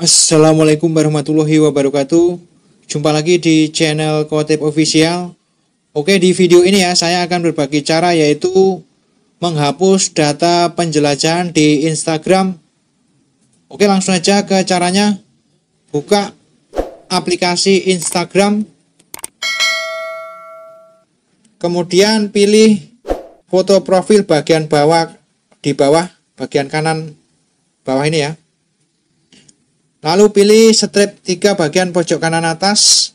Assalamualaikum warahmatullahi wabarakatuh. Jumpa lagi di channel Kotip Official. Oke, di video ini ya saya akan berbagi cara yaitu menghapus data penjelajahan di Instagram. Oke, langsung aja ke caranya. Buka aplikasi Instagram. Kemudian pilih foto profil bagian bawah di bawah bagian kanan bawah ini ya. Lalu pilih strip 3 bagian pojok kanan atas.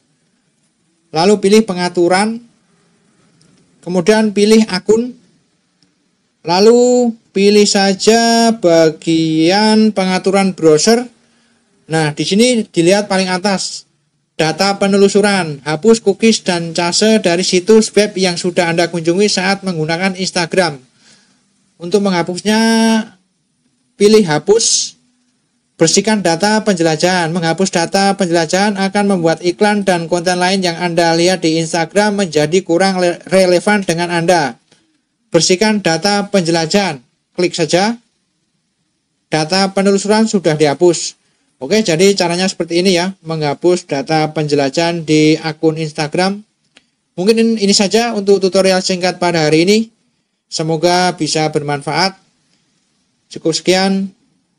Lalu pilih pengaturan. Kemudian pilih akun. Lalu pilih saja bagian pengaturan browser. Nah, di sini dilihat paling atas. Data penelusuran, hapus cookies dan case dari situs web yang sudah Anda kunjungi saat menggunakan Instagram. Untuk menghapusnya, pilih hapus. Bersihkan data penjelajahan. Menghapus data penjelajahan akan membuat iklan dan konten lain yang Anda lihat di Instagram menjadi kurang relevan dengan Anda. Bersihkan data penjelajahan. Klik saja. Data penelusuran sudah dihapus. Oke, jadi caranya seperti ini ya. Menghapus data penjelajahan di akun Instagram. Mungkin ini saja untuk tutorial singkat pada hari ini. Semoga bisa bermanfaat. Cukup sekian.